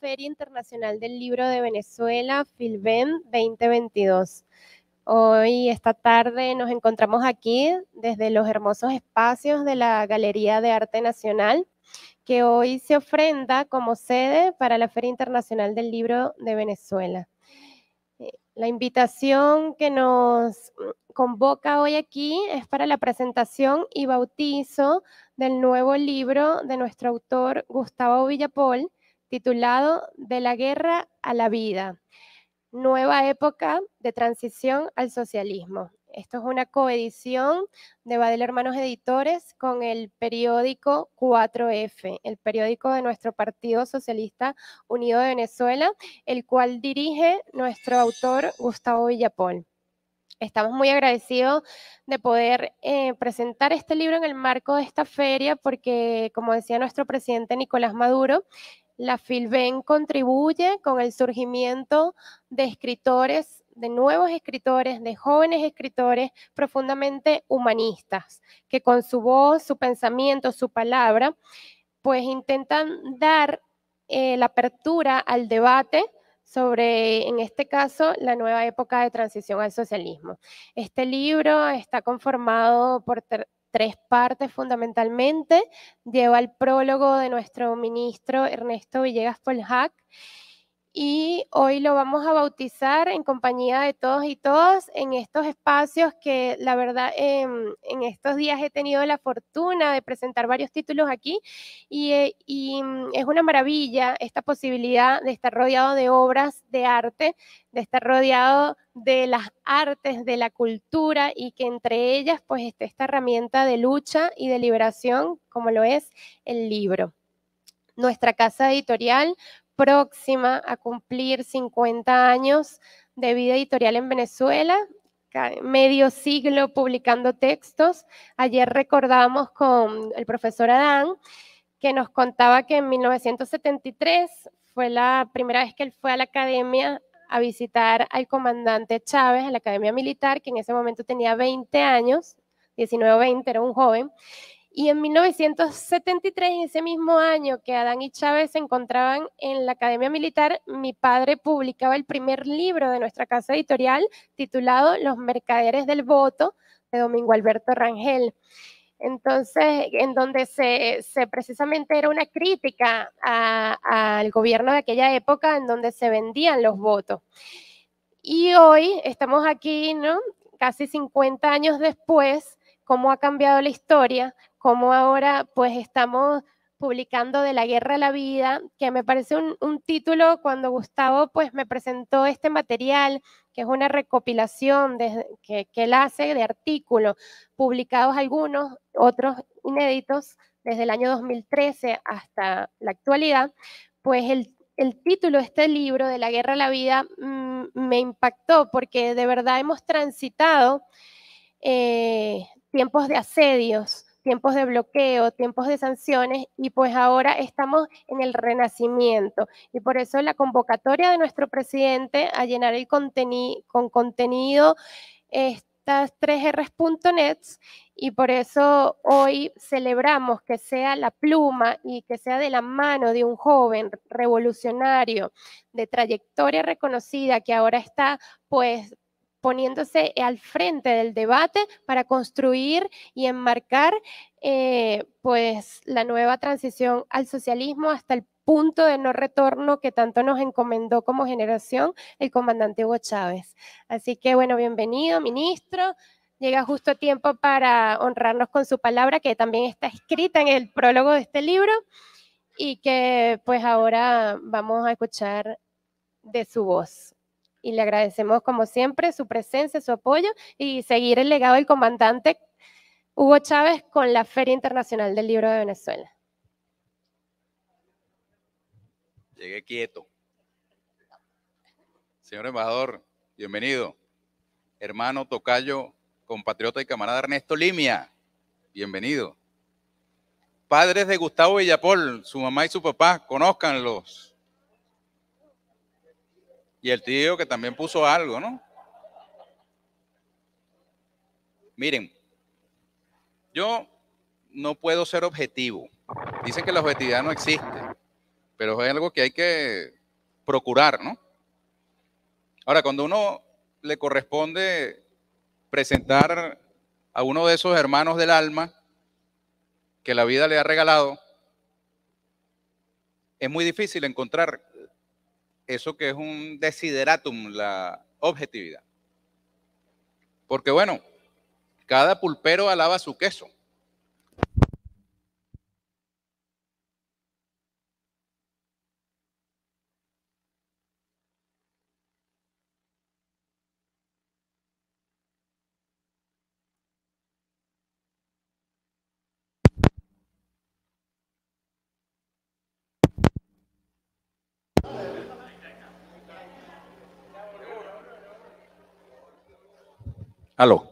Feria Internacional del Libro de Venezuela, FILVEN 2022. Hoy, esta tarde, nos encontramos aquí desde los hermosos espacios de la Galería de Arte Nacional, que hoy se ofrenda como sede para la Feria Internacional del Libro de Venezuela. Eh, la invitación que nos convoca hoy aquí es para la presentación y bautizo del nuevo libro de nuestro autor Gustavo Villapol, titulado De la guerra a la vida, nueva época de transición al socialismo. Esto es una coedición de Badel Hermanos Editores con el periódico 4F, el periódico de nuestro Partido Socialista Unido de Venezuela, el cual dirige nuestro autor Gustavo Villapol. Estamos muy agradecidos de poder eh, presentar este libro en el marco de esta feria porque, como decía nuestro presidente Nicolás Maduro, la Filben contribuye con el surgimiento de escritores, de nuevos escritores, de jóvenes escritores profundamente humanistas, que con su voz, su pensamiento, su palabra, pues intentan dar eh, la apertura al debate sobre, en este caso, la nueva época de transición al socialismo. Este libro está conformado por tres partes fundamentalmente. Lleva el prólogo de nuestro ministro Ernesto Villegas Poljac y hoy lo vamos a bautizar en compañía de todos y todas en estos espacios que la verdad em, en estos días he tenido la fortuna de presentar varios títulos aquí y, eh, y mm, es una maravilla esta posibilidad de estar rodeado de obras de arte, de estar rodeado de las artes, de la cultura y que entre ellas pues esté esta herramienta de lucha y de liberación como lo es el libro. Nuestra casa editorial próxima a cumplir 50 años de vida editorial en Venezuela, medio siglo publicando textos. Ayer recordamos con el profesor Adán que nos contaba que en 1973 fue la primera vez que él fue a la academia a visitar al comandante Chávez, a la academia militar, que en ese momento tenía 20 años, 19 o 20, era un joven, y en 1973, ese mismo año que Adán y Chávez se encontraban en la Academia Militar, mi padre publicaba el primer libro de nuestra casa editorial titulado Los Mercaderes del Voto de Domingo Alberto Rangel. Entonces, en donde se, se precisamente era una crítica al gobierno de aquella época en donde se vendían los votos. Y hoy estamos aquí, ¿no? Casi 50 años después, cómo ha cambiado la historia, como ahora pues estamos publicando De la guerra a la vida, que me parece un, título cuando Gustavo pues me presentó este material, que es una recopilación que, él hace de artículos, publicados algunos, otros inéditos, desde el año 2013 hasta la actualidad, pues el, título de este libro, De la guerra a la vida, mm, me impactó porque de verdad hemos transitado eh, tiempos de asedios, tiempos de bloqueo, tiempos de sanciones y pues ahora estamos en el renacimiento. Y por eso la convocatoria de nuestro presidente a llenar el contenido con contenido estas 3rs.net y por eso hoy celebramos que sea la pluma y que sea de la mano de un joven revolucionario de trayectoria reconocida que ahora está pues poniéndose al frente del debate para construir y enmarcar eh, pues la nueva transición al socialismo hasta el punto de no retorno que tanto nos encomendó como generación el comandante Hugo Chávez. Así que bueno, bienvenido, ministro. Llega justo tiempo para honrarnos con su palabra, que también está escrita en el prólogo de este libro, y que pues ahora vamos a escuchar de su voz. Y le agradecemos, como siempre, su presencia, su apoyo y seguir el legado del comandante Hugo Chávez con la Feria Internacional del Libro de Venezuela. Llegué quieto. Señor embajador, bienvenido. Hermano Tocayo, compatriota y camarada Ernesto Limia, bienvenido. Padres de Gustavo Villapol, su mamá y su papá, conózcanlos. Y el tío que también puso algo, ¿no? Miren, yo no puedo ser objetivo. Dicen que la objetividad no existe, pero es algo que hay que procurar, ¿no? Ahora, cuando uno le corresponde presentar a uno de esos hermanos del alma que la vida le ha regalado, es muy difícil encontrar eso que es un desideratum, la objetividad. Porque bueno, cada pulpero alaba su queso. Aló.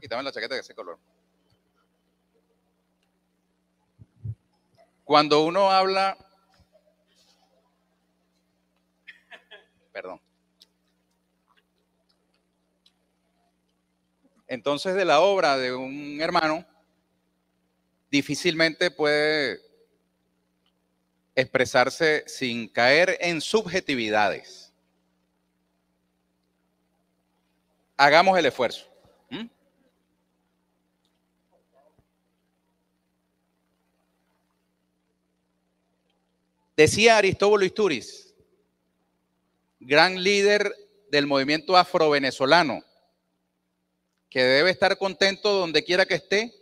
quitarme la chaqueta de ese color. Cuando uno habla, perdón. Entonces de la obra de un hermano, difícilmente puede expresarse sin caer en subjetividades. hagamos el esfuerzo. ¿Mm? Decía Aristóbulo Isturiz, gran líder del movimiento afrovenezolano, que debe estar contento donde quiera que esté,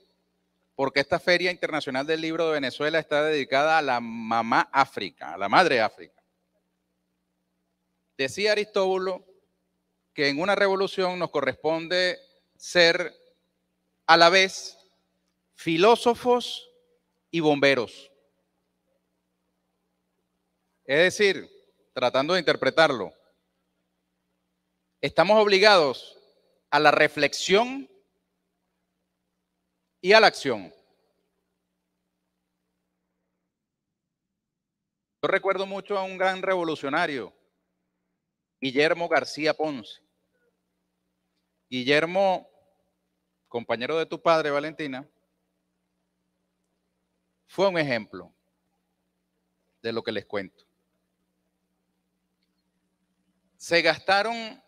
porque esta Feria Internacional del Libro de Venezuela está dedicada a la mamá África, a la madre África. Decía Aristóbulo que en una revolución nos corresponde ser a la vez filósofos y bomberos. Es decir, tratando de interpretarlo, estamos obligados a la reflexión y a la acción. Yo recuerdo mucho a un gran revolucionario Guillermo García Ponce. Guillermo, compañero de tu padre, Valentina, fue un ejemplo de lo que les cuento. Se gastaron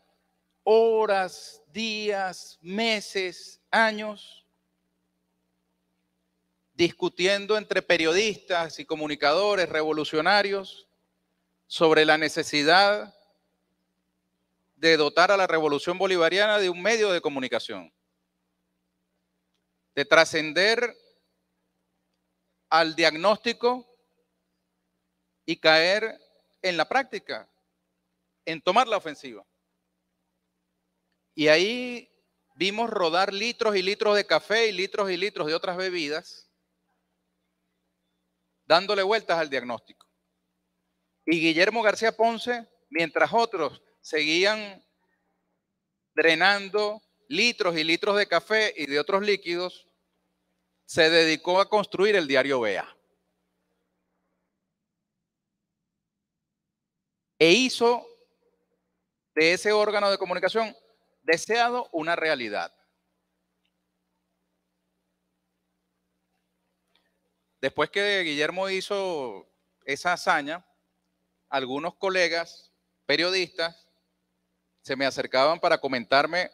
horas, días, meses, años discutiendo entre periodistas y comunicadores revolucionarios sobre la necesidad de dotar a la revolución bolivariana de un medio de comunicación, de trascender al diagnóstico y caer en la práctica, en tomar la ofensiva. Y ahí vimos rodar litros y litros de café y litros y litros de otras bebidas, dándole vueltas al diagnóstico. Y Guillermo García Ponce, mientras otros seguían drenando litros y litros de café y de otros líquidos, se dedicó a construir el diario Bea. E hizo de ese órgano de comunicación deseado una realidad. Después que Guillermo hizo esa hazaña, algunos colegas periodistas se me acercaban para comentarme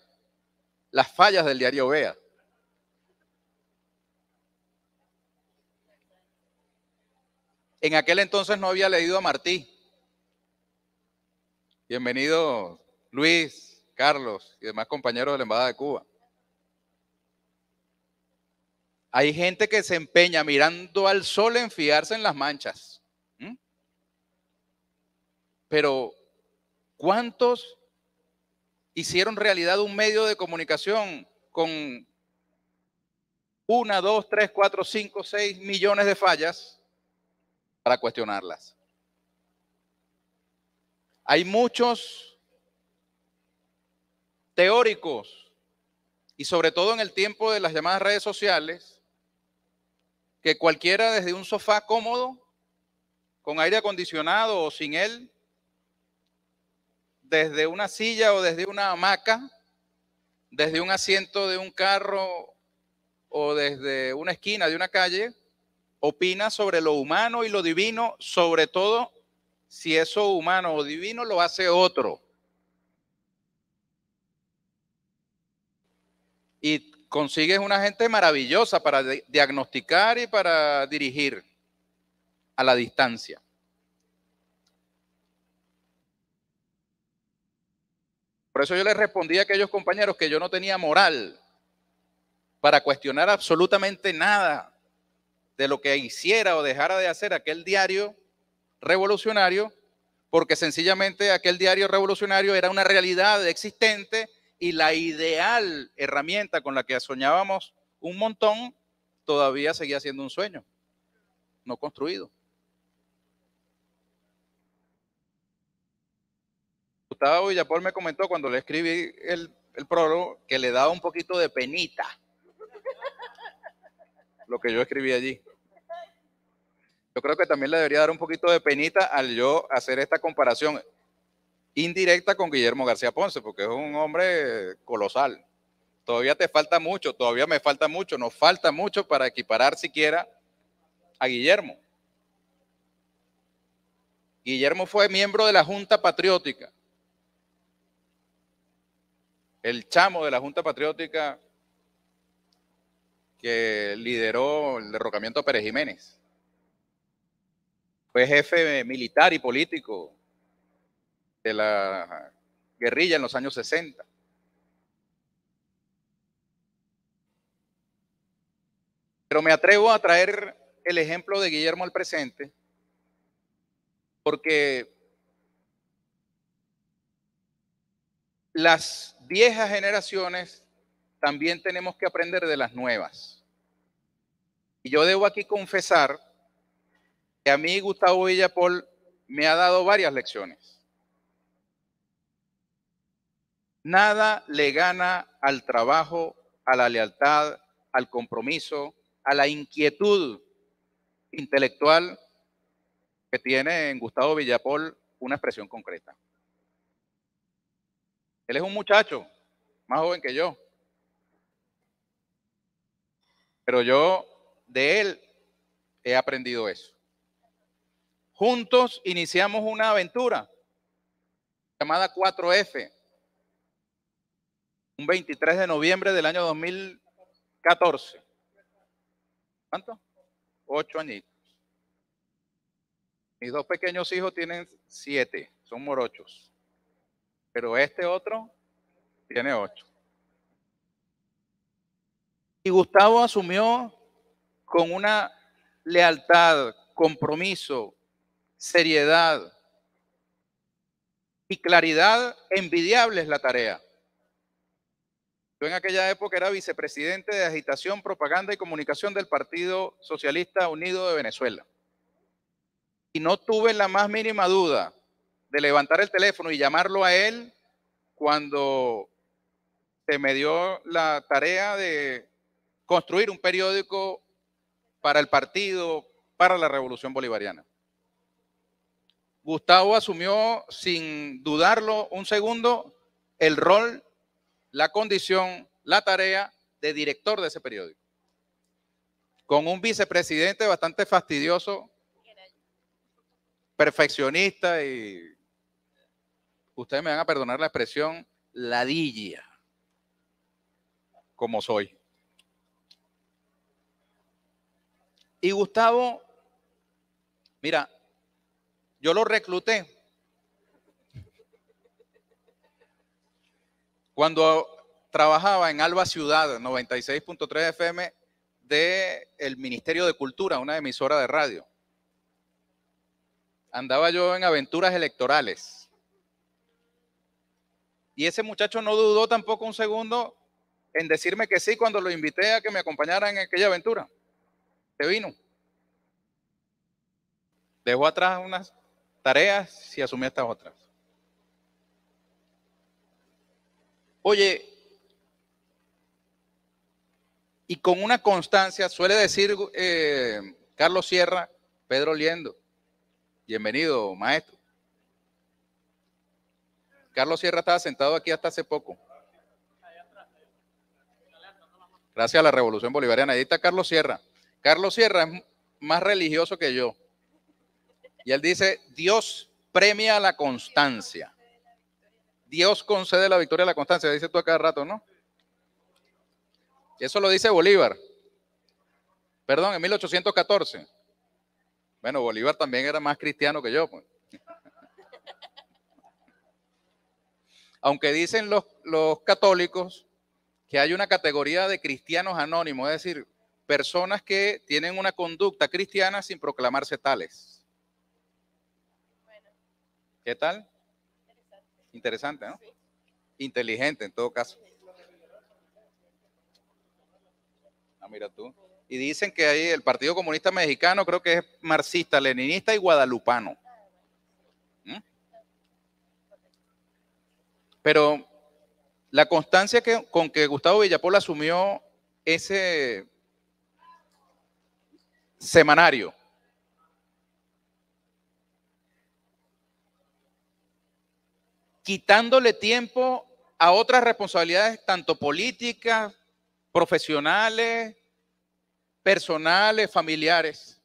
las fallas del diario Vea. En aquel entonces no había leído a Martí. Bienvenido Luis, Carlos y demás compañeros de la Embajada de Cuba. Hay gente que se empeña mirando al sol en fiarse en las manchas. Pero, ¿cuántos hicieron realidad un medio de comunicación con una, dos, tres, cuatro, cinco, seis millones de fallas para cuestionarlas. Hay muchos teóricos y sobre todo en el tiempo de las llamadas redes sociales que cualquiera desde un sofá cómodo, con aire acondicionado o sin él, desde una silla o desde una hamaca, desde un asiento de un carro o desde una esquina de una calle, opina sobre lo humano y lo divino, sobre todo si eso humano o divino lo hace otro. Y consigues una gente maravillosa para diagnosticar y para dirigir a la distancia. Por eso yo les respondí a aquellos compañeros que yo no tenía moral para cuestionar absolutamente nada de lo que hiciera o dejara de hacer aquel diario revolucionario, porque sencillamente aquel diario revolucionario era una realidad existente y la ideal herramienta con la que soñábamos un montón todavía seguía siendo un sueño, no construido. Gustavo Villapol me comentó cuando le escribí el, el prólogo que le daba un poquito de penita lo que yo escribí allí. Yo creo que también le debería dar un poquito de penita al yo hacer esta comparación indirecta con Guillermo García Ponce, porque es un hombre colosal. Todavía te falta mucho, todavía me falta mucho, nos falta mucho para equiparar siquiera a Guillermo. Guillermo fue miembro de la Junta Patriótica el chamo de la Junta Patriótica que lideró el derrocamiento a Pérez Jiménez. Fue jefe militar y político de la guerrilla en los años 60. Pero me atrevo a traer el ejemplo de Guillermo al presente, porque las viejas generaciones también tenemos que aprender de las nuevas. Y yo debo aquí confesar que a mí Gustavo Villapol me ha dado varias lecciones. Nada le gana al trabajo, a la lealtad, al compromiso, a la inquietud intelectual que tiene en Gustavo Villapol una expresión concreta. Él es un muchacho, más joven que yo. Pero yo de él he aprendido eso. Juntos iniciamos una aventura llamada 4F, un 23 de noviembre del año 2014. ¿Cuánto? Ocho añitos. Mis dos pequeños hijos tienen siete, son morochos pero este otro tiene ocho. Y Gustavo asumió con una lealtad, compromiso, seriedad y claridad envidiables la tarea. Yo en aquella época era vicepresidente de agitación, propaganda y comunicación del Partido Socialista Unido de Venezuela. Y no tuve la más mínima duda de levantar el teléfono y llamarlo a él cuando se me dio la tarea de construir un periódico para el partido, para la revolución bolivariana. Gustavo asumió sin dudarlo un segundo el rol, la condición, la tarea de director de ese periódico, con un vicepresidente bastante fastidioso, perfeccionista y ustedes me van a perdonar la expresión, ladilla, como soy. Y Gustavo, mira, yo lo recluté. Cuando trabajaba en Alba Ciudad, 96.3 FM, del el Ministerio de Cultura, una emisora de radio. Andaba yo en aventuras electorales y ese muchacho no dudó tampoco un segundo en decirme que sí cuando lo invité a que me acompañara en aquella aventura. Se vino. Dejó atrás unas tareas y asumió estas otras. Oye, y con una constancia, suele decir eh, Carlos Sierra, Pedro Liendo, bienvenido maestro, Carlos Sierra estaba sentado aquí hasta hace poco. Gracias a la Revolución Bolivariana. Edita Carlos Sierra. Carlos Sierra es más religioso que yo. Y él dice, Dios premia la constancia. Dios concede la victoria a la constancia. Dice tú a cada rato, ¿no? Eso lo dice Bolívar. Perdón, en 1814. Bueno, Bolívar también era más cristiano que yo. Pues. Aunque dicen los, católicos que hay una categoría de cristianos anónimos, es decir, personas que tienen una conducta cristiana sin proclamarse tales. ¿Qué tal? Interesante, ¿no? Inteligente en todo caso. Ah, mira tú. Y dicen que ahí el Partido Comunista Mexicano creo que es marxista, leninista y guadalupano. Pero la constancia con que Gustavo Villapol asumió ese semanario quitándole tiempo a otras responsabilidades, tanto políticas, profesionales, personales, familiares,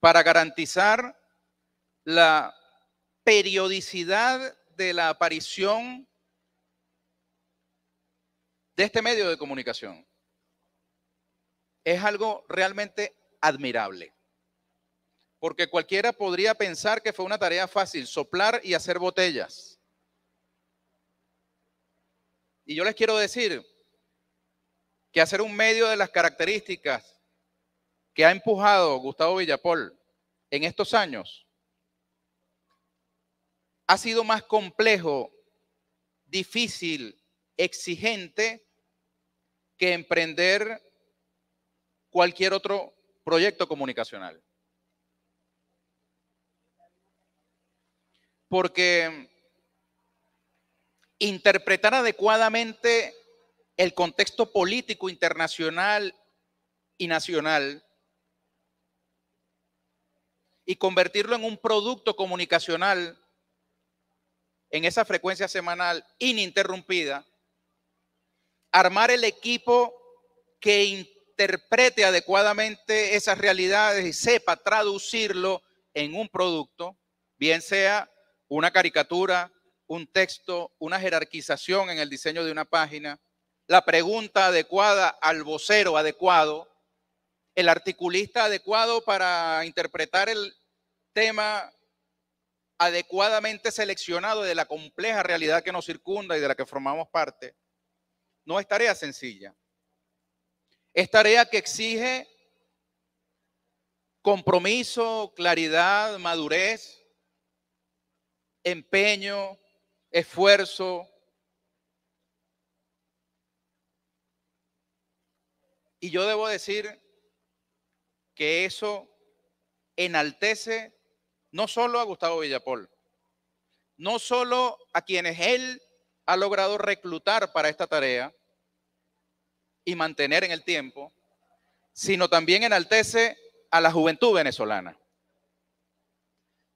para garantizar la periodicidad la aparición de este medio de comunicación. Es algo realmente admirable, porque cualquiera podría pensar que fue una tarea fácil, soplar y hacer botellas. Y yo les quiero decir que hacer un medio de las características que ha empujado Gustavo Villapol en estos años ha sido más complejo, difícil, exigente que emprender cualquier otro proyecto comunicacional. Porque interpretar adecuadamente el contexto político internacional y nacional y convertirlo en un producto comunicacional en esa frecuencia semanal ininterrumpida, armar el equipo que interprete adecuadamente esas realidades y sepa traducirlo en un producto, bien sea una caricatura, un texto, una jerarquización en el diseño de una página, la pregunta adecuada al vocero adecuado, el articulista adecuado para interpretar el tema adecuadamente seleccionado de la compleja realidad que nos circunda y de la que formamos parte, no es tarea sencilla. Es tarea que exige compromiso, claridad, madurez, empeño, esfuerzo. Y yo debo decir que eso enaltece no solo a Gustavo Villapol, no solo a quienes él ha logrado reclutar para esta tarea y mantener en el tiempo, sino también enaltece a la juventud venezolana.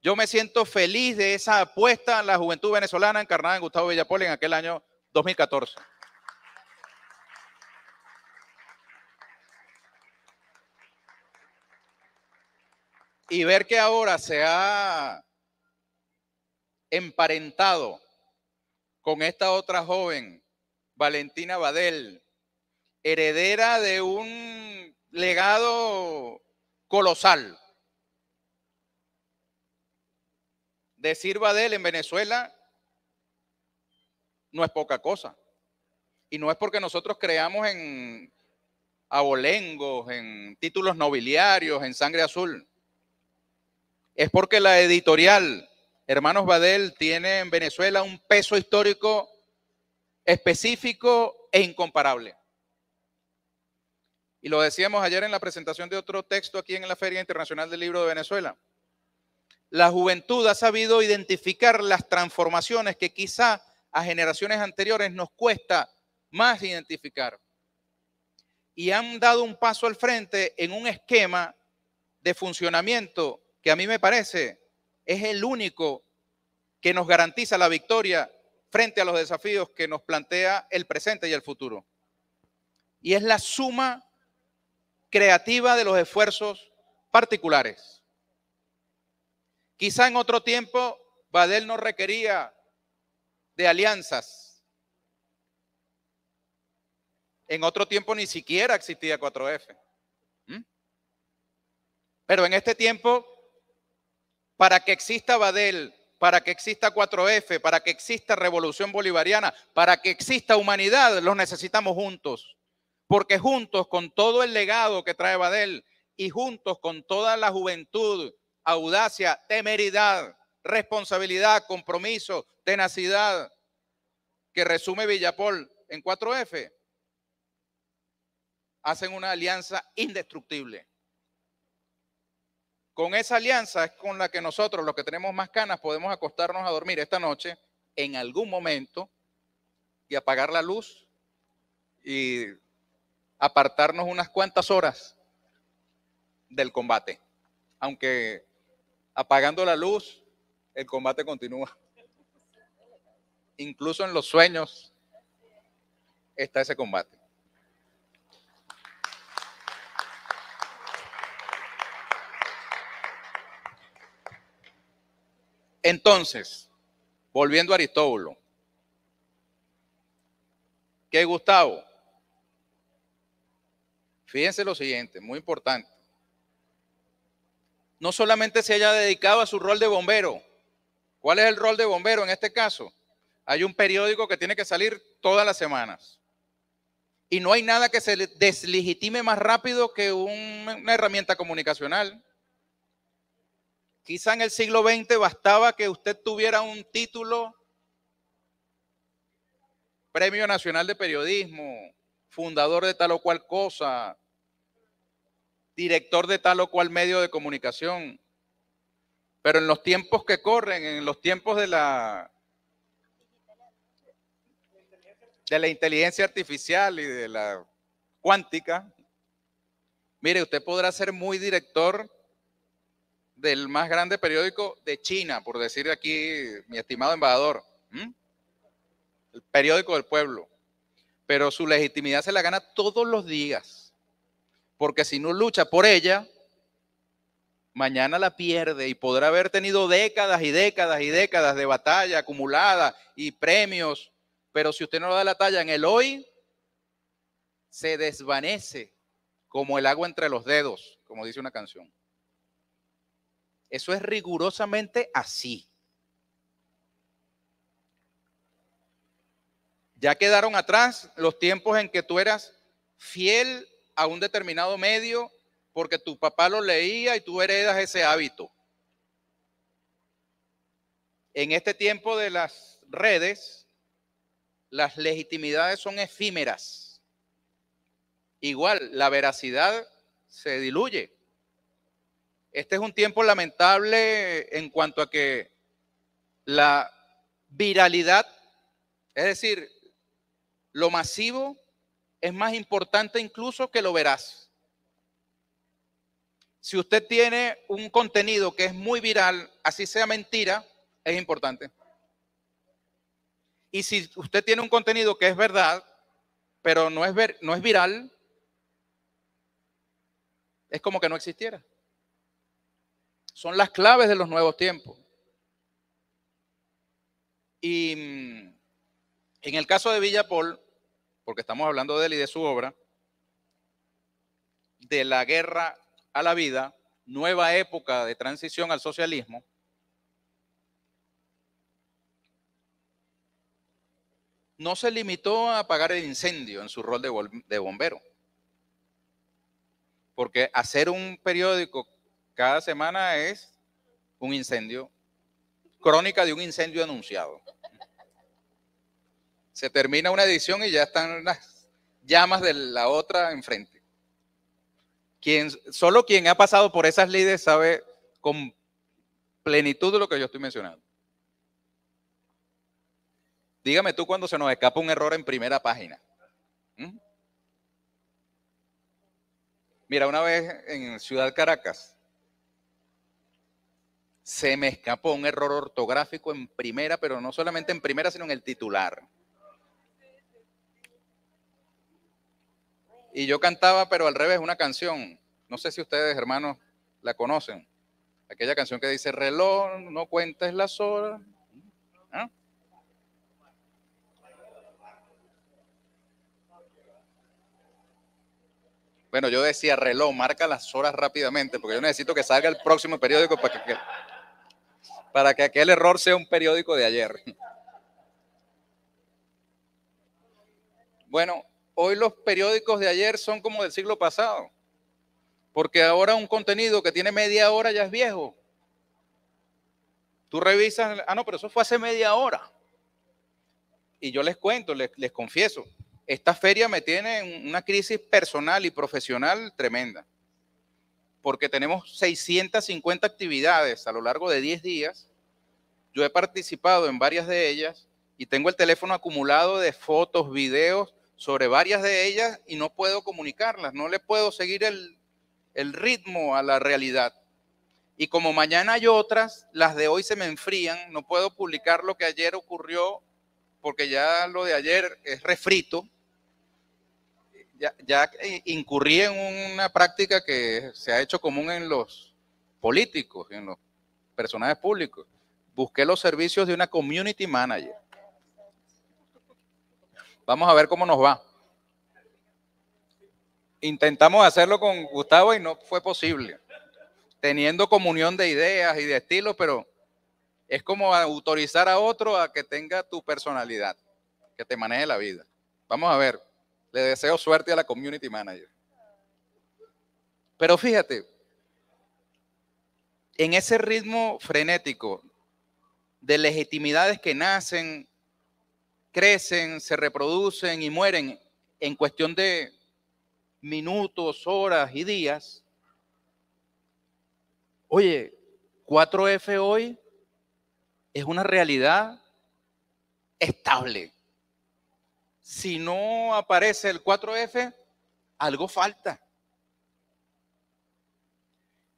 Yo me siento feliz de esa apuesta a la juventud venezolana encarnada en Gustavo Villapol en aquel año 2014. y ver que ahora se ha emparentado con esta otra joven, Valentina Badel, heredera de un legado colosal. Decir Badel en Venezuela no es poca cosa. Y no es porque nosotros creamos en abolengos, en títulos nobiliarios, en sangre azul es porque la editorial Hermanos Badel tiene en Venezuela un peso histórico específico e incomparable. Y lo decíamos ayer en la presentación de otro texto aquí en la Feria Internacional del Libro de Venezuela. La juventud ha sabido identificar las transformaciones que quizá a generaciones anteriores nos cuesta más identificar. Y han dado un paso al frente en un esquema de funcionamiento que a mí me parece es el único que nos garantiza la victoria frente a los desafíos que nos plantea el presente y el futuro. Y es la suma creativa de los esfuerzos particulares. Quizá en otro tiempo Badel no requería de alianzas. En otro tiempo ni siquiera existía 4F. ¿Mm? Pero en este tiempo para que exista Badel, para que exista 4F, para que exista Revolución Bolivariana, para que exista humanidad, los necesitamos juntos. Porque juntos, con todo el legado que trae Badel y juntos con toda la juventud, audacia, temeridad, responsabilidad, compromiso, tenacidad, que resume Villapol en 4F, hacen una alianza indestructible. Con esa alianza es con la que nosotros, los que tenemos más canas, podemos acostarnos a dormir esta noche en algún momento y apagar la luz y apartarnos unas cuantas horas del combate. Aunque apagando la luz, el combate continúa. Incluso en los sueños está ese combate. Entonces, volviendo a Aristóbulo, que Gustavo, fíjense lo siguiente, muy importante. No solamente se haya dedicado a su rol de bombero. ¿Cuál es el rol de bombero en este caso? Hay un periódico que tiene que salir todas las semanas. Y no hay nada que se deslegitime más rápido que una herramienta comunicacional. Quizá en el siglo XX bastaba que usted tuviera un título, Premio Nacional de Periodismo, fundador de tal o cual cosa, director de tal o cual medio de comunicación. Pero en los tiempos que corren, en los tiempos de la de la inteligencia artificial y de la cuántica, mire, usted podrá ser muy director del más grande periódico de China, por decir aquí mi estimado embajador, el periódico del pueblo. Pero su legitimidad se la gana todos los días, porque si no lucha por ella, mañana la pierde y podrá haber tenido décadas y décadas y décadas de batalla acumulada y premios, pero si usted no da la talla en el hoy, se desvanece como el agua entre los dedos, como dice una canción. Eso es rigurosamente así. Ya quedaron atrás los tiempos en que tú eras fiel a un determinado medio porque tu papá lo leía y tú heredas ese hábito. En este tiempo de las redes, las legitimidades son efímeras. Igual, la veracidad se diluye. Este es un tiempo lamentable en cuanto a que la viralidad, es decir, lo masivo es más importante incluso que lo verás. Si usted tiene un contenido que es muy viral, así sea mentira, es importante. Y si usted tiene un contenido que es verdad, pero no es, ver, no es viral, es como que no existiera. Son las claves de los nuevos tiempos. Y mm, en el caso de Villapol, porque estamos hablando de él y de su obra, de la guerra a la vida, nueva época de transición al socialismo, no se limitó a apagar el incendio en su rol de, bombero. Porque hacer un periódico cada semana es un incendio, crónica de un incendio anunciado. Se termina una edición y ya están las llamas de la otra enfrente. solo quien ha pasado por esas lides sabe con plenitud de lo que yo estoy mencionando. Dígame tú cuando se nos escapa un error en primera página. ¿Mm? Mira, una vez en Ciudad Caracas, se me escapó un error ortográfico en primera, pero no solamente en primera, sino en el titular. Y yo cantaba, pero al revés, una canción. No sé si ustedes, hermanos, la conocen. Aquella canción que dice, reloj, no cuentes las horas. ¿Ah? Bueno, yo decía reloj, marca las horas rápidamente, porque yo necesito que salga el próximo periódico para que para que aquel error sea un periódico de ayer. Bueno, hoy los periódicos de ayer son como del siglo pasado, porque ahora un contenido que tiene media hora ya es viejo. Tú revisas, ah, no, pero eso fue hace media hora. Y yo les cuento, les, confieso, esta feria me tiene una crisis personal y profesional tremenda, porque tenemos 650 actividades a lo largo de 10 días yo he participado en varias de ellas y tengo el teléfono acumulado de fotos, videos sobre varias de ellas y no puedo comunicarlas, no le puedo seguir el, ritmo a la realidad. Y como mañana hay otras, las de hoy se me enfrían, no puedo publicar lo que ayer ocurrió porque ya lo de ayer es refrito. Ya, ya, incurrí en una práctica que se ha hecho común en los políticos, en los personajes públicos, busqué los servicios de una community manager. Vamos a ver cómo nos va. Intentamos hacerlo con Gustavo y no fue posible. Teniendo comunión de ideas y de estilos, pero es como autorizar a otro a que tenga tu personalidad, que te maneje la vida. Vamos a ver, le deseo suerte a la community manager. Pero fíjate, en ese ritmo frenético de legitimidades que nacen, crecen, se reproducen y mueren en cuestión de minutos, horas y días. Oye, 4F hoy es una realidad estable. Si no aparece el 4F, algo falta.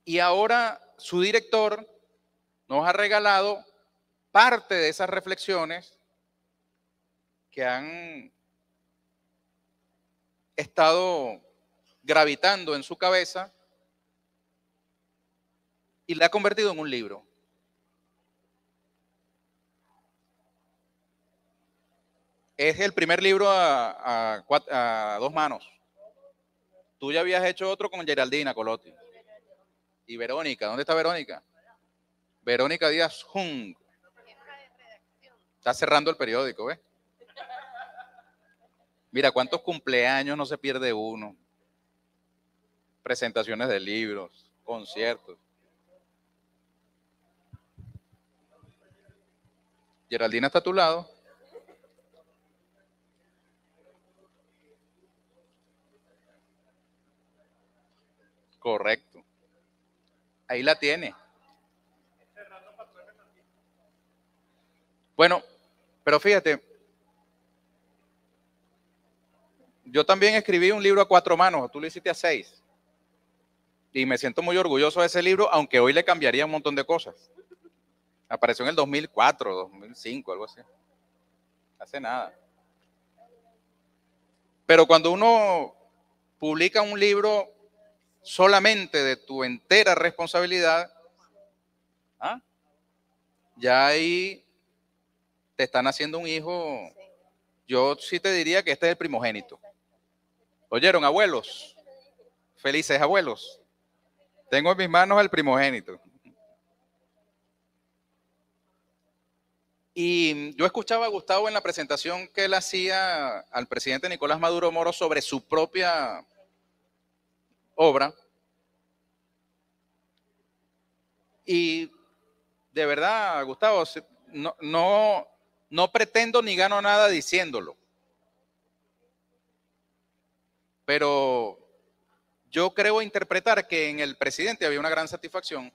Y ahora su director nos ha regalado parte de esas reflexiones que han estado gravitando en su cabeza y la ha convertido en un libro. Es el primer libro a, dos manos. Tú ya habías hecho otro con Geraldina Colotti. Y Verónica, ¿dónde está Verónica? Verónica Díaz Jung. Está cerrando el periódico, ¿ves? Mira, cuántos cumpleaños no se pierde uno. Presentaciones de libros, conciertos. Geraldina está a tu lado. Correcto. Ahí la tiene. Bueno, pero fíjate, yo también escribí un libro a cuatro manos, tú lo hiciste a seis. Y me siento muy orgulloso de ese libro, aunque hoy le cambiaría un montón de cosas. Apareció en el 2004, 2005, algo así. Hace nada. Pero cuando uno publica un libro solamente de tu entera responsabilidad, ¿ah? ya ahí te están haciendo un hijo, yo sí te diría que este es el primogénito. ¿Oyeron, abuelos? Felices abuelos. Tengo en mis manos el primogénito. Y yo escuchaba a Gustavo en la presentación que él hacía al presidente Nicolás Maduro Moro sobre su propia obra. Y de verdad, Gustavo, no, no, no pretendo ni gano nada diciéndolo. Pero yo creo interpretar que en el presidente había una gran satisfacción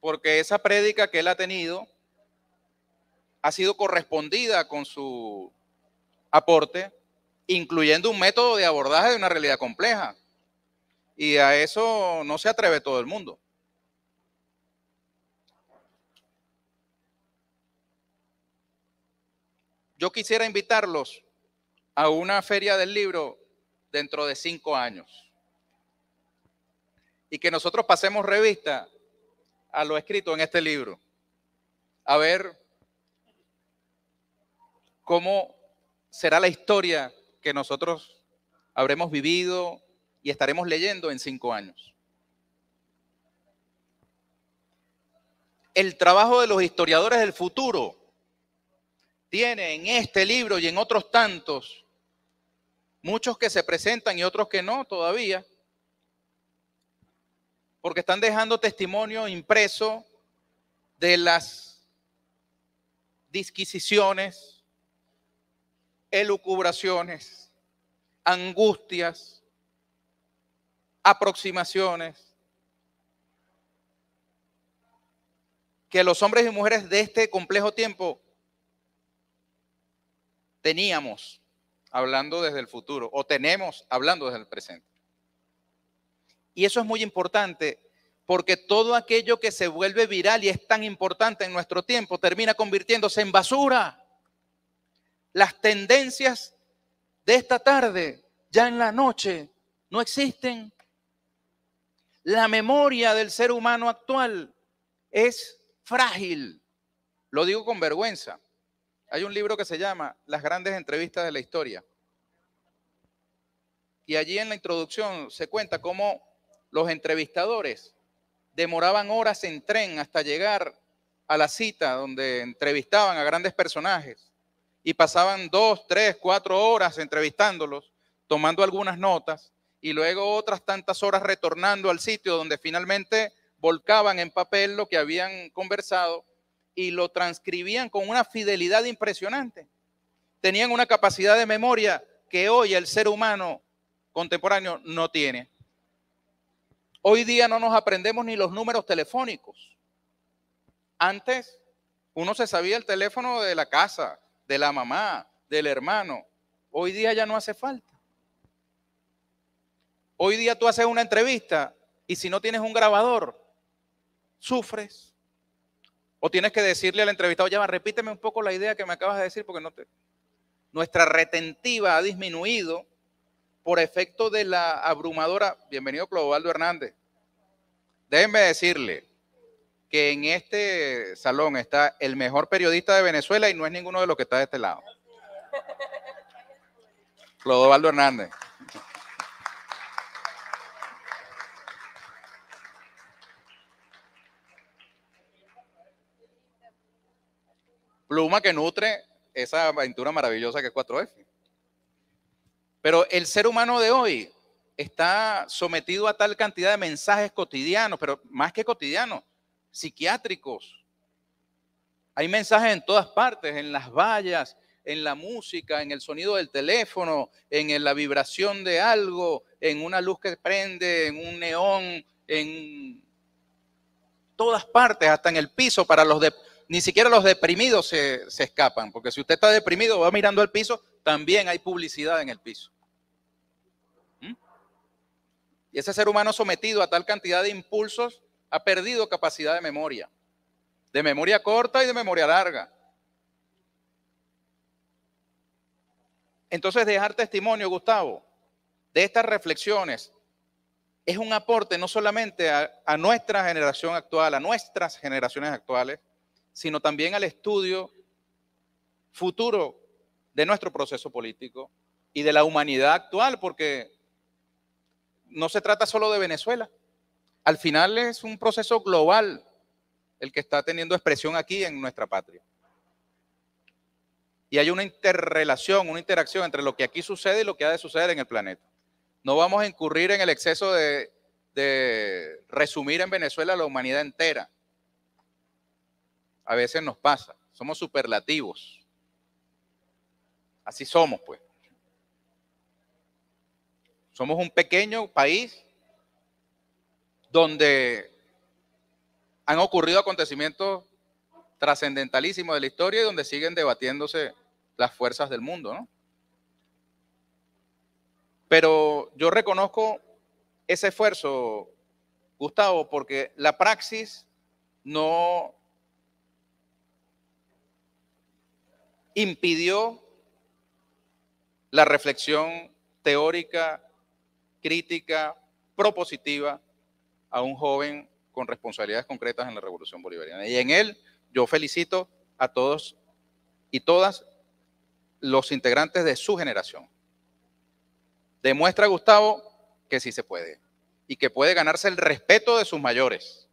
porque esa prédica que él ha tenido ha sido correspondida con su aporte, incluyendo un método de abordaje de una realidad compleja. Y a eso no se atreve todo el mundo. Yo quisiera invitarlos a una feria del libro dentro de cinco años y que nosotros pasemos revista a lo escrito en este libro, a ver cómo será la historia que nosotros habremos vivido y estaremos leyendo en cinco años. El trabajo de los historiadores del futuro tiene en este libro y en otros tantos, muchos que se presentan y otros que no todavía, porque están dejando testimonio impreso de las disquisiciones, elucubraciones, angustias, aproximaciones que los hombres y mujeres de este complejo tiempo teníamos hablando desde el futuro o tenemos hablando desde el presente. Y eso es muy importante porque todo aquello que se vuelve viral y es tan importante en nuestro tiempo termina convirtiéndose en basura. Las tendencias de esta tarde, ya en la noche, no existen. La memoria del ser humano actual es frágil. Lo digo con vergüenza. Hay un libro que se llama Las grandes entrevistas de la historia. Y allí en la introducción se cuenta cómo los entrevistadores demoraban horas en tren hasta llegar a la cita donde entrevistaban a grandes personajes y pasaban dos, tres, cuatro horas entrevistándolos, tomando algunas notas y luego otras tantas horas retornando al sitio donde finalmente volcaban en papel lo que habían conversado y lo transcribían con una fidelidad impresionante. Tenían una capacidad de memoria que hoy el ser humano contemporáneo no tiene. Hoy día no nos aprendemos ni los números telefónicos. Antes uno se sabía el teléfono de la casa, de la mamá, del hermano. Hoy día ya no hace falta. Hoy día tú haces una entrevista y si no tienes un grabador, sufres. O tienes que decirle al entrevistado, ya repíteme un poco la idea que me acabas de decir porque no te... Nuestra retentiva ha disminuido por efecto de la abrumadora... Bienvenido, Clodovaldo Hernández. Déjenme decirle que en este salón está el mejor periodista de Venezuela y no es ninguno de los que está de este lado. Clodovaldo Hernández. pluma que nutre esa aventura maravillosa que es 4F. Pero el ser humano de hoy está sometido a tal cantidad de mensajes cotidianos, pero más que cotidianos, psiquiátricos. Hay mensajes en todas partes, en las vallas, en la música, en el sonido del teléfono, en la vibración de algo, en una luz que prende, en un neón, en todas partes, hasta en el piso para los de ni siquiera los deprimidos se, escapan, porque si usted está deprimido, va mirando al piso, también hay publicidad en el piso. ¿Mm? Y ese ser humano sometido a tal cantidad de impulsos ha perdido capacidad de memoria, de memoria corta y de memoria larga. Entonces, dejar testimonio, Gustavo, de estas reflexiones es un aporte no solamente a, nuestra generación actual, a nuestras generaciones actuales, sino también al estudio futuro de nuestro proceso político y de la humanidad actual, porque no se trata solo de Venezuela. Al final es un proceso global el que está teniendo expresión aquí en nuestra patria. Y hay una interrelación, una interacción entre lo que aquí sucede y lo que ha de suceder en el planeta. No vamos a incurrir en el exceso de, de resumir en Venezuela la humanidad entera. A veces nos pasa, somos superlativos. Así somos, pues. Somos un pequeño país donde han ocurrido acontecimientos trascendentalísimos de la historia y donde siguen debatiéndose las fuerzas del mundo, ¿no? Pero yo reconozco ese esfuerzo, Gustavo, porque la praxis no impidió la reflexión teórica, crítica, propositiva a un joven con responsabilidades concretas en la Revolución Bolivariana. Y en él yo felicito a todos y todas los integrantes de su generación. Demuestra Gustavo que sí se puede y que puede ganarse el respeto de sus mayores.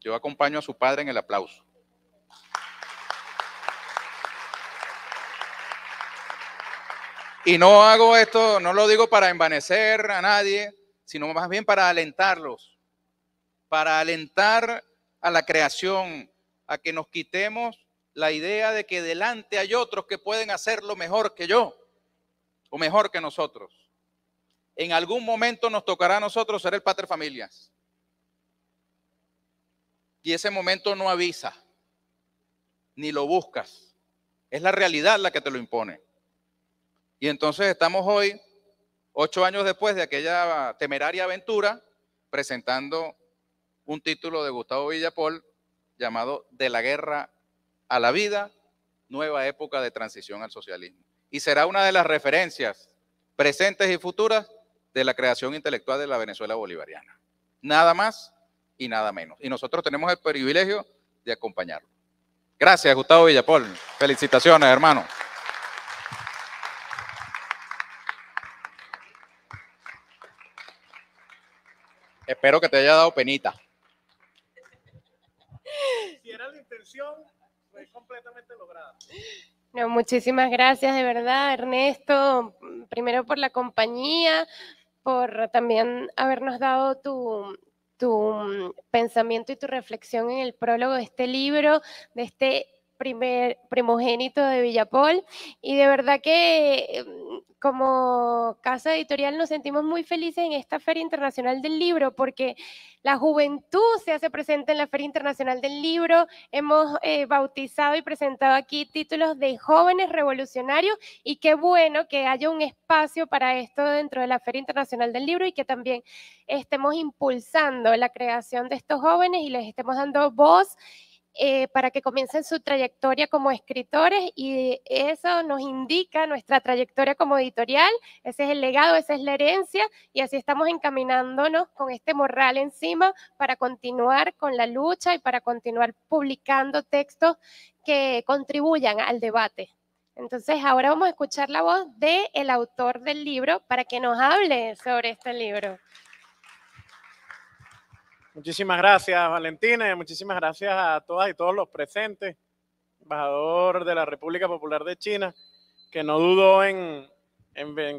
Yo acompaño a su padre en el aplauso. Y no hago esto, no lo digo para envanecer a nadie, sino más bien para alentarlos, para alentar a la creación, a que nos quitemos la idea de que delante hay otros que pueden hacerlo mejor que yo o mejor que nosotros. En algún momento nos tocará a nosotros ser el padre familias. Y ese momento no avisa, ni lo buscas. Es la realidad la que te lo impone. Y entonces estamos hoy, ocho años después de aquella temeraria aventura, presentando un título de Gustavo Villapol llamado De la guerra a la vida, nueva época de transición al socialismo. Y será una de las referencias presentes y futuras de la creación intelectual de la Venezuela bolivariana. Nada más y nada menos. Y nosotros tenemos el privilegio de acompañarlo. Gracias, Gustavo Villapol. Felicitaciones, hermano. Espero que te haya dado penita. Si era la intención, fue completamente lograda. No, muchísimas gracias de verdad, Ernesto, primero por la compañía, por también habernos dado tu, tu mm, pensamiento y tu reflexión en el prólogo de este libro, de este primer, primogénito de Villapol y de verdad que em, como casa editorial nos sentimos muy felices en esta Feria Internacional del Libro porque la juventud se hace presente en la Feria Internacional del Libro. Hemos eh, bautizado y presentado aquí títulos de jóvenes revolucionarios y qué bueno que haya un espacio para esto dentro de la Feria Internacional del Libro y que también estemos impulsando la creación de estos jóvenes y les estemos dando voz eh, para que comiencen su trayectoria como escritores y eso nos indica nuestra trayectoria como editorial, ese es el legado, esa es la herencia y así estamos encaminándonos con este morral encima para continuar con la lucha y para continuar publicando textos que contribuyan al debate. Entonces, ahora vamos a escuchar la voz del autor del libro para que nos hable sobre este libro. Muchísimas gracias, Valentina, y muchísimas gracias a todas y todos los presentes, embajador de la República Popular de China, que no dudó en,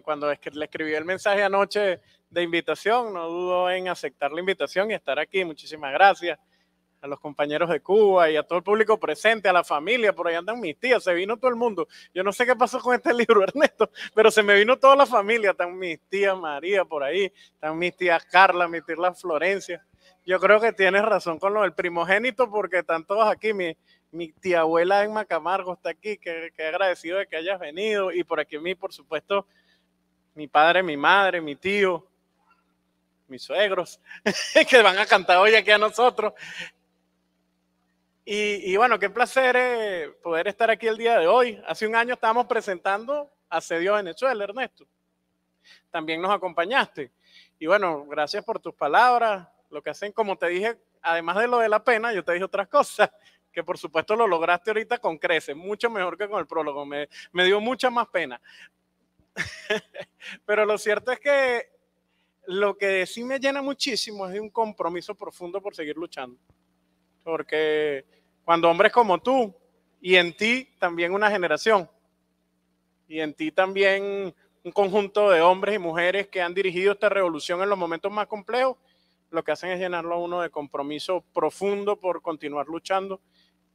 cuando es que le escribí el mensaje anoche de invitación, no dudó en aceptar la invitación y estar aquí. Muchísimas gracias a los compañeros de Cuba y a todo el público presente, a la familia, por ahí andan mis tías, se vino todo el mundo. Yo no sé qué pasó con este libro, Ernesto, pero se me vino toda la familia, están mis tías María por ahí, están mis tías Carla, mis tías Florencia, yo creo que tienes razón con lo del primogénito, porque están todos aquí. Mi, mi tía abuela Emma Camargo está aquí, que, que, agradecido de que hayas venido. Y por aquí mí, por supuesto, mi padre, mi madre, mi tío, mis suegros, que van a cantar hoy aquí a nosotros. Y, bueno, qué placer eh, poder estar aquí el día de hoy. Hace un año estábamos presentando a Cedio Venezuela, Ernesto. También nos acompañaste. Y bueno, gracias por tus palabras, lo que hacen, como te dije, además de lo de la pena, yo te dije otras cosas, que por supuesto lo lograste ahorita con creces, mucho mejor que con el prólogo, me, me dio mucha más pena. Pero lo cierto es que lo que sí me llena muchísimo es de un compromiso profundo por seguir luchando. Porque cuando hombres como tú, y en ti también una generación, y en ti también un conjunto de hombres y mujeres que han dirigido esta revolución en los momentos más complejos, lo que hacen es llenarlo uno de compromiso profundo por continuar luchando.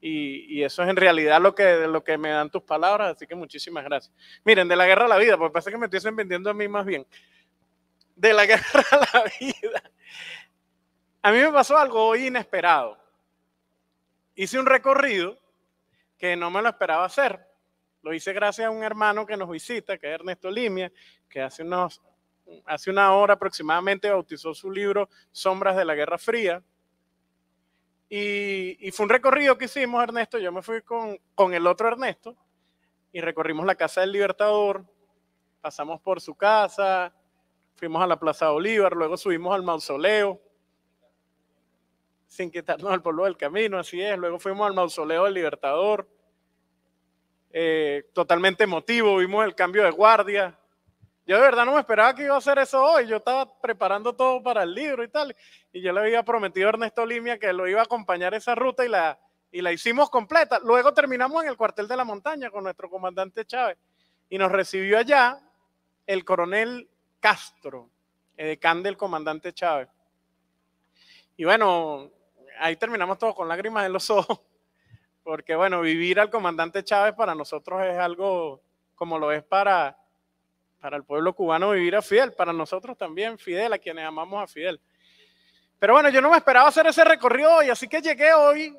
Y, eso es en realidad lo que, lo que me dan tus palabras, así que muchísimas gracias. Miren, de la guerra a la vida, porque parece que me estuviesen vendiendo a mí más bien. De la guerra a la vida. A mí me pasó algo inesperado. Hice un recorrido que no me lo esperaba hacer. Lo hice gracias a un hermano que nos visita, que es Ernesto Limia, que hace unos hace una hora aproximadamente bautizó su libro Sombras de la Guerra Fría. Y, fue un recorrido que hicimos, Ernesto. Yo me fui con, con, el otro Ernesto y recorrimos la casa del Libertador. Pasamos por su casa, fuimos a la Plaza de Bolívar, luego subimos al mausoleo, sin quitarnos al polvo del camino, así es. Luego fuimos al mausoleo del Libertador. Eh, totalmente emotivo, vimos el cambio de guardia, yo de verdad no me esperaba que iba a hacer eso hoy. Yo estaba preparando todo para el libro y tal. Y yo le había prometido a Ernesto Limia que lo iba a acompañar esa ruta y la, y la hicimos completa. Luego terminamos en el cuartel de la montaña con nuestro comandante Chávez. Y nos recibió allá el coronel Castro, edecán del comandante Chávez. Y bueno, ahí terminamos todos con lágrimas en los ojos. Porque bueno, vivir al comandante Chávez para nosotros es algo como lo es para para el pueblo cubano vivir a Fidel, para nosotros también Fidel, a quienes amamos a Fidel. Pero bueno, yo no me esperaba hacer ese recorrido hoy, así que llegué hoy,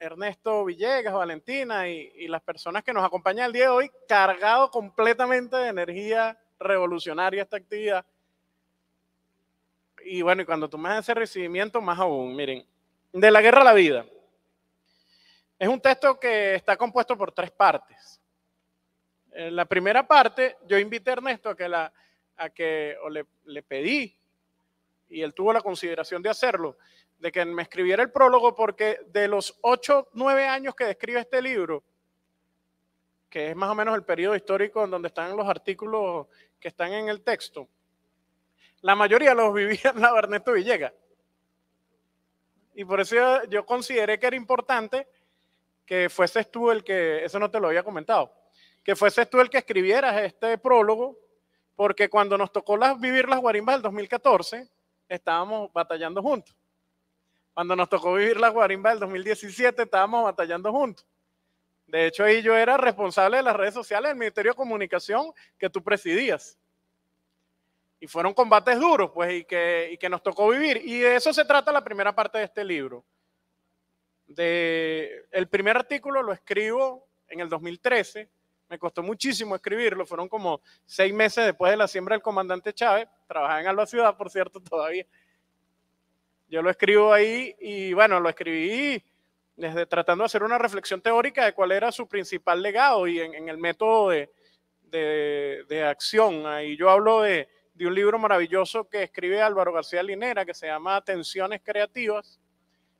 Ernesto Villegas, Valentina y, las personas que nos acompañan el día de hoy, cargado completamente de energía revolucionaria esta actividad. Y bueno, y cuando tú me ese recibimiento, más aún, miren, de la guerra a la vida. Es un texto que está compuesto por tres partes. En la primera parte, yo invité a Ernesto a que, o le, pedí, y él tuvo la consideración de hacerlo, de que me escribiera el prólogo, porque de los ocho, nueve años que describe este libro, que es más o menos el periodo histórico en donde están los artículos que están en el texto, la mayoría los vivía en la Ernesto Villegas. Y por eso yo, yo consideré que era importante que fueses tú el que, eso no te lo había comentado, que fueses tú el que escribieras este prólogo, porque cuando nos tocó vivir las guarimbas del 2014, estábamos batallando juntos. Cuando nos tocó vivir las guarimbas del 2017, estábamos batallando juntos. De hecho, ahí yo era responsable de las redes sociales del Ministerio de Comunicación que tú presidías. Y fueron combates duros, pues, y que, que nos tocó vivir. Y de eso se trata la primera parte de este libro. De, el primer artículo lo escribo en el 2013 me costó muchísimo escribirlo, fueron como seis meses después de la siembra del comandante Chávez, trabajaba en Alba Ciudad, por cierto, todavía. Yo lo escribo ahí y bueno, lo escribí desde tratando de hacer una reflexión teórica de cuál era su principal legado y en, el método de, de, acción. Ahí yo hablo de, de un libro maravilloso que escribe Álvaro García Linera que se llama Tensiones Creativas.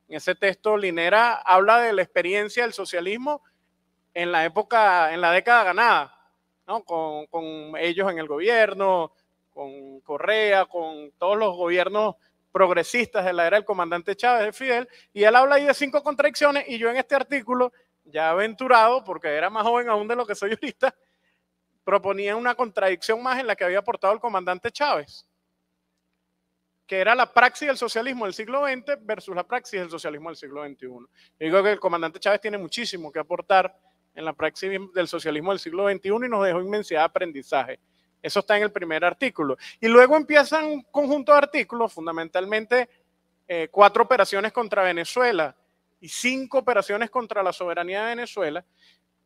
En ese texto Linera habla de la experiencia del socialismo en la época, en la década ganada, ¿no? con, ellos en el gobierno, con Correa, con todos los gobiernos progresistas de la era del comandante Chávez de Fidel, y él habla ahí de cinco contradicciones, y yo en este artículo, ya aventurado, porque era más joven aún de lo que soy ahorita, proponía una contradicción más en la que había aportado el comandante Chávez, que era la praxis del socialismo del siglo XX versus la praxis del socialismo del siglo XXI. digo que el comandante Chávez tiene muchísimo que aportar en la praxis del socialismo del siglo XXI y nos dejó inmensidad de aprendizaje. Eso está en el primer artículo. Y luego empiezan un conjunto de artículos, fundamentalmente eh, cuatro operaciones contra Venezuela y cinco operaciones contra la soberanía de Venezuela,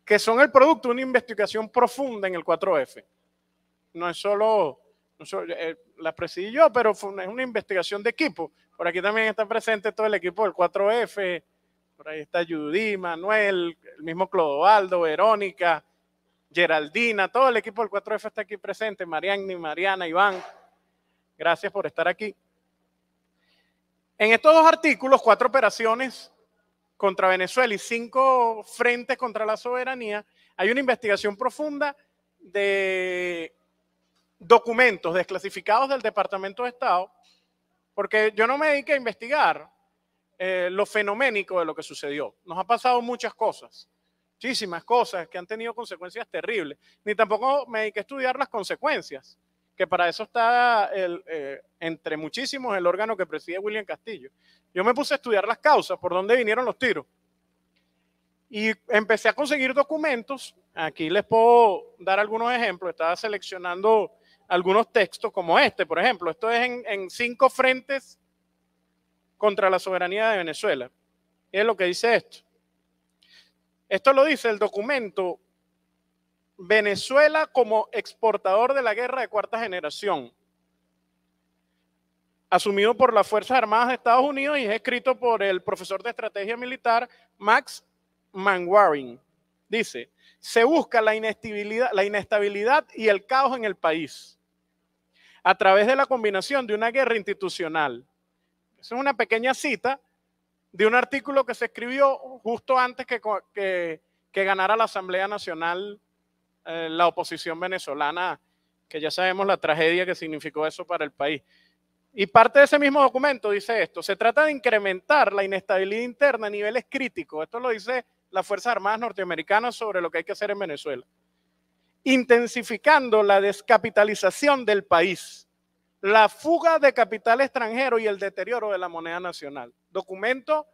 que son el producto de una investigación profunda en el 4F. No es solo, no eh, la presidí yo, pero es una investigación de equipo. Por aquí también está presente todo el equipo del 4F, por ahí está Judy, Manuel, el mismo Clodovaldo, Verónica, Geraldina, todo el equipo del 4F está aquí presente, Mariani, Mariana, Iván. Gracias por estar aquí. En estos dos artículos, cuatro operaciones contra Venezuela y cinco frentes contra la soberanía, hay una investigación profunda de documentos desclasificados del Departamento de Estado, porque yo no me dediqué a investigar, eh, lo fenoménico de lo que sucedió. Nos ha pasado muchas cosas, muchísimas cosas que han tenido consecuencias terribles. Ni tampoco me hay que estudiar las consecuencias, que para eso está eh, entre muchísimos el órgano que preside William Castillo. Yo me puse a estudiar las causas, por dónde vinieron los tiros. Y empecé a conseguir documentos. Aquí les puedo dar algunos ejemplos. Estaba seleccionando algunos textos como este, por ejemplo. Esto es en cinco frentes contra la soberanía de Venezuela. es lo que dice esto. Esto lo dice el documento Venezuela como exportador de la guerra de cuarta generación, asumido por las Fuerzas Armadas de Estados Unidos y escrito por el profesor de estrategia militar Max Manwaring. Dice, se busca la inestabilidad, la inestabilidad y el caos en el país a través de la combinación de una guerra institucional es una pequeña cita de un artículo que se escribió justo antes que, ganara la Asamblea Nacional eh, la oposición venezolana, que ya sabemos la tragedia que significó eso para el país. Y parte de ese mismo documento dice esto, se trata de incrementar la inestabilidad interna a niveles críticos. Esto lo dice las Fuerzas Armadas norteamericanas sobre lo que hay que hacer en Venezuela. Intensificando la descapitalización del país la fuga de capital extranjero y el deterioro de la moneda nacional. Documento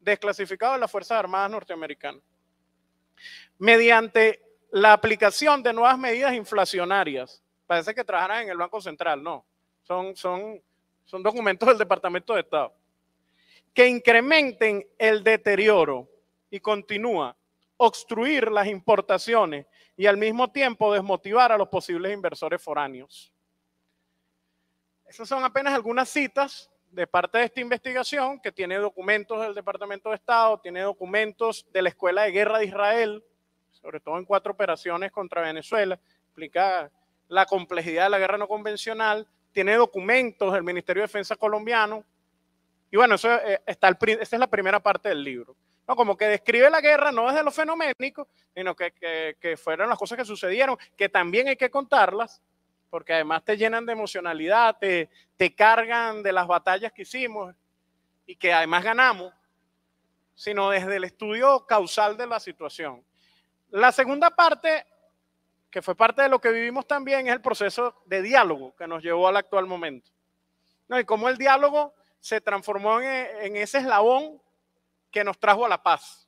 desclasificado de las Fuerzas Armadas norteamericanas. Mediante la aplicación de nuevas medidas inflacionarias. Parece que trabajan en el Banco Central, no. Son, son documentos del Departamento de Estado. Que incrementen el deterioro y continúa obstruir las importaciones y al mismo tiempo desmotivar a los posibles inversores foráneos. Esas son apenas algunas citas de parte de esta investigación que tiene documentos del Departamento de Estado, tiene documentos de la Escuela de Guerra de Israel, sobre todo en cuatro operaciones contra Venezuela, explica la complejidad de la guerra no convencional, tiene documentos del Ministerio de Defensa colombiano. Y bueno, eso eh, está es la primera parte del libro. No, como que describe la guerra no desde lo fenoménico, sino que, que fueron las cosas que sucedieron, que también hay que contarlas, porque además te llenan de emocionalidad, te, te cargan de las batallas que hicimos y que además ganamos, sino desde el estudio causal de la situación. La segunda parte, que fue parte de lo que vivimos también, es el proceso de diálogo que nos llevó al actual momento. ¿No? Y cómo el diálogo se transformó en, en ese eslabón que nos trajo a la paz.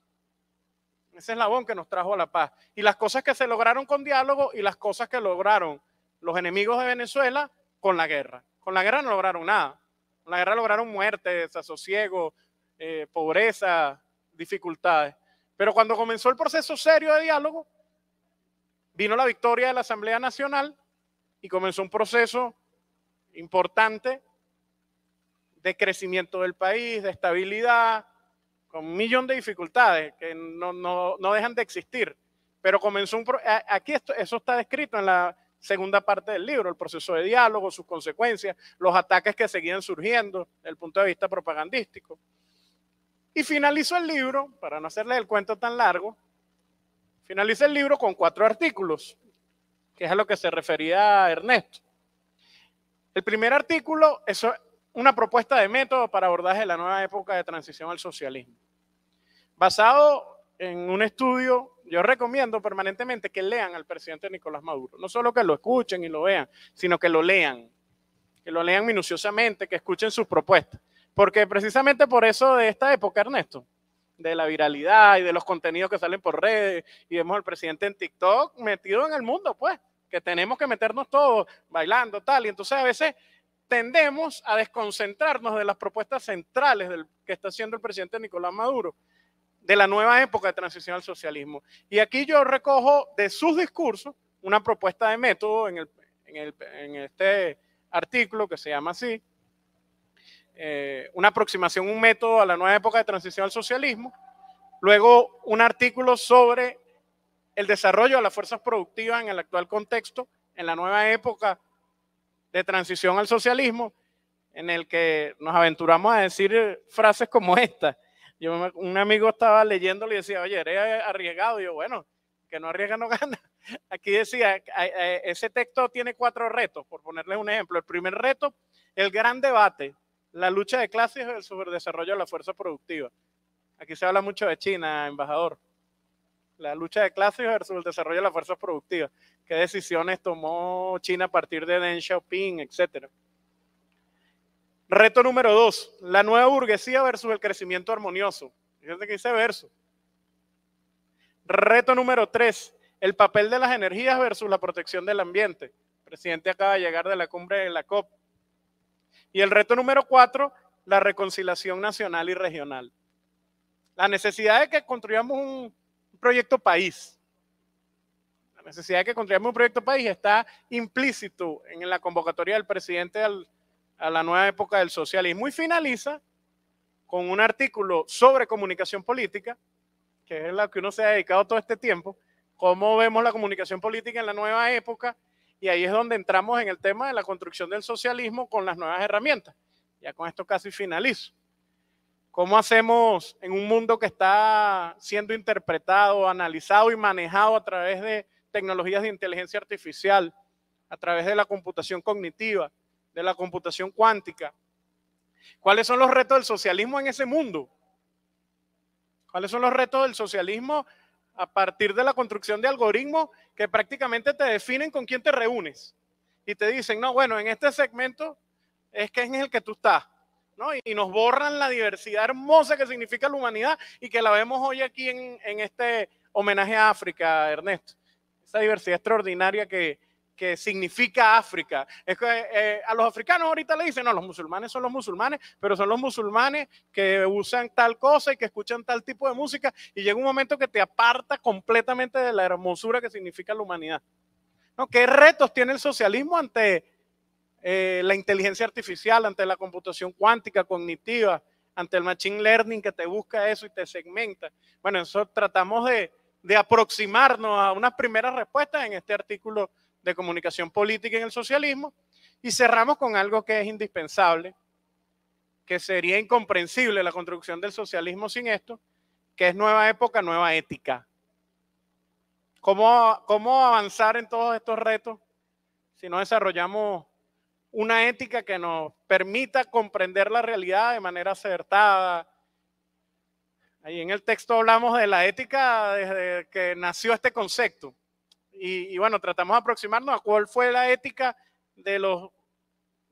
Ese eslabón que nos trajo a la paz. Y las cosas que se lograron con diálogo y las cosas que lograron los enemigos de Venezuela con la guerra. Con la guerra no lograron nada. Con la guerra lograron muerte, desasosiego, eh, pobreza, dificultades. Pero cuando comenzó el proceso serio de diálogo, vino la victoria de la Asamblea Nacional y comenzó un proceso importante de crecimiento del país, de estabilidad, con un millón de dificultades que no, dejan de existir. Pero comenzó un... Aquí eso está descrito en la segunda parte del libro, el proceso de diálogo, sus consecuencias, los ataques que seguían surgiendo el punto de vista propagandístico. Y finalizo el libro, para no hacerle el cuento tan largo, finalizo el libro con cuatro artículos, que es a lo que se refería Ernesto. El primer artículo es una propuesta de método para abordaje de la nueva época de transición al socialismo, basado en un estudio yo recomiendo permanentemente que lean al presidente Nicolás Maduro. No solo que lo escuchen y lo vean, sino que lo lean. Que lo lean minuciosamente, que escuchen sus propuestas. Porque precisamente por eso de esta época, Ernesto, de la viralidad y de los contenidos que salen por redes, y vemos al presidente en TikTok metido en el mundo, pues, que tenemos que meternos todos bailando, tal. Y entonces a veces tendemos a desconcentrarnos de las propuestas centrales que está haciendo el presidente Nicolás Maduro de la nueva época de transición al socialismo. Y aquí yo recojo de sus discursos una propuesta de método en, este artículo que se llama así, eh, una aproximación, un método a la nueva época de transición al socialismo, luego un artículo sobre el desarrollo de las fuerzas productivas en el actual contexto, en la nueva época de transición al socialismo, en el que nos aventuramos a decir frases como esta un amigo estaba leyéndolo y decía, oye, eres arriesgado. yo, bueno, que no arriesga no gana. Aquí decía, ese texto tiene cuatro retos, por ponerles un ejemplo. El primer reto, el gran debate, la lucha de clases el superdesarrollo de la fuerza productiva. Aquí se habla mucho de China, embajador. La lucha de clases versus el desarrollo de las fuerzas productivas. ¿Qué decisiones tomó China a partir de Deng Xiaoping, etcétera? Reto número dos, la nueva burguesía versus el crecimiento armonioso. Fíjate que dice verso. Reto número tres, el papel de las energías versus la protección del ambiente. El presidente acaba de llegar de la cumbre de la COP. Y el reto número cuatro, la reconciliación nacional y regional. La necesidad de que construyamos un proyecto país. La necesidad de que construyamos un proyecto país está implícito en la convocatoria del presidente al a la nueva época del socialismo y finaliza con un artículo sobre comunicación política, que es la que uno se ha dedicado todo este tiempo, cómo vemos la comunicación política en la nueva época, y ahí es donde entramos en el tema de la construcción del socialismo con las nuevas herramientas. Ya con esto casi finalizo. ¿Cómo hacemos en un mundo que está siendo interpretado, analizado y manejado a través de tecnologías de inteligencia artificial, a través de la computación cognitiva, de la computación cuántica. ¿Cuáles son los retos del socialismo en ese mundo? ¿Cuáles son los retos del socialismo a partir de la construcción de algoritmos que prácticamente te definen con quién te reúnes? Y te dicen, no, bueno, en este segmento es que es en el que tú estás. ¿no? Y, nos borran la diversidad hermosa que significa la humanidad y que la vemos hoy aquí en, en este homenaje a África, Ernesto. Esa diversidad extraordinaria que, que significa África. Es que, eh, a los africanos ahorita le dicen, no, los musulmanes son los musulmanes, pero son los musulmanes que usan tal cosa y que escuchan tal tipo de música y llega un momento que te aparta completamente de la hermosura que significa la humanidad. ¿No? ¿Qué retos tiene el socialismo ante eh, la inteligencia artificial, ante la computación cuántica, cognitiva, ante el machine learning que te busca eso y te segmenta? Bueno, eso tratamos de, de aproximarnos a unas primeras respuestas en este artículo de comunicación política en el socialismo y cerramos con algo que es indispensable, que sería incomprensible la construcción del socialismo sin esto, que es nueva época, nueva ética. ¿Cómo, cómo avanzar en todos estos retos si no desarrollamos una ética que nos permita comprender la realidad de manera acertada? Ahí en el texto hablamos de la ética desde que nació este concepto y, bueno, tratamos de aproximarnos a cuál fue la ética de los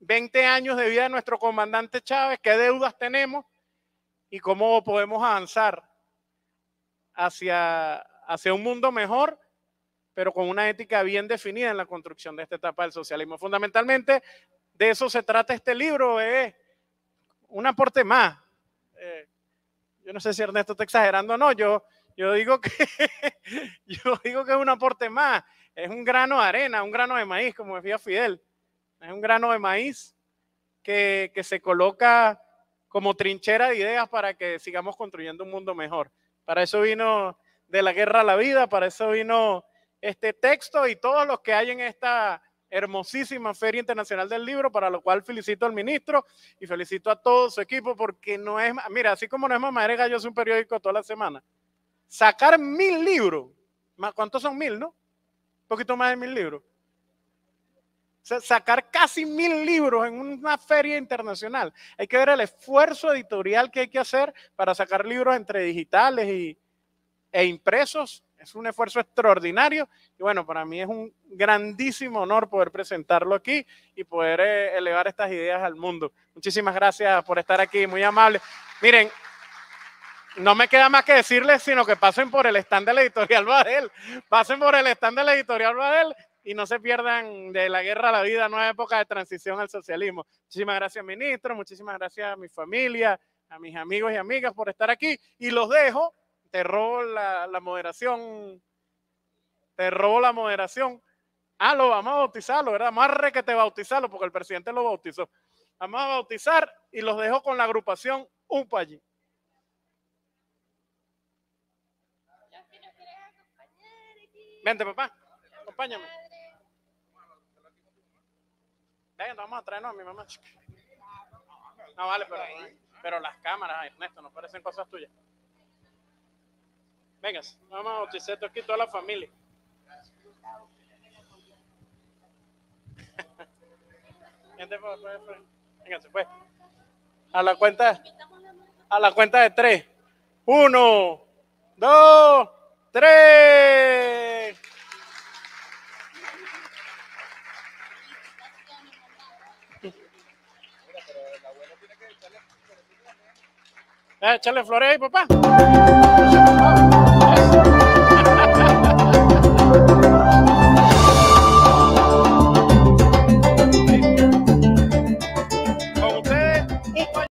20 años de vida de nuestro comandante Chávez, qué deudas tenemos y cómo podemos avanzar hacia, hacia un mundo mejor, pero con una ética bien definida en la construcción de esta etapa del socialismo. Fundamentalmente, de eso se trata este libro, es eh. un aporte más. Eh, yo no sé si Ernesto está exagerando o no, yo yo digo que, yo digo que es un aporte más, es un grano de arena, un grano de maíz, como decía Fidel, es un grano de maíz que, se coloca como trinchera de ideas para que sigamos construyendo un mundo mejor. Para eso vino de la guerra a la vida, para eso vino este texto y todos los que hay en esta hermosísima Feria Internacional del Libro, para lo cual felicito al ministro y felicito a todo su equipo porque no es, mira, así como no es madre Gallo, es un periódico toda la semana sacar mil libros. ¿Cuántos son mil, no? Un poquito más de mil libros. sacar casi mil libros en una feria internacional. Hay que ver el esfuerzo editorial que hay que hacer para sacar libros entre digitales e impresos. Es un esfuerzo extraordinario y bueno, para mí es un grandísimo honor poder presentarlo aquí y poder eh, elevar estas ideas al mundo. Muchísimas gracias por estar aquí, muy amable. Miren, no me queda más que decirles, sino que pasen por el stand de la editorial Badel. Pasen por el stand de la editorial Badel y no se pierdan de la guerra a la vida, nueva época de transición al socialismo. Muchísimas gracias, ministro. Muchísimas gracias a mi familia, a mis amigos y amigas por estar aquí. Y los dejo. Te robo la, moderación. Te robo la moderación. Ah, lo vamos a bautizarlo, ¿verdad? Más re que te bautizarlo, porque el presidente lo bautizó. Vamos a bautizar y los dejo con la agrupación allí. Gente papá, acompáñame. Venga, vamos a traernos a mi mamá. No vale, pero, pero las cámaras, Ernesto, no parecen cosas tuyas. Venga, vamos a bautizar esto aquí toda la familia. Vente, papá, Venga, se fue. A la cuenta. A la cuenta de tres. Uno, dos tres. Eh, échale flores ahí, papá.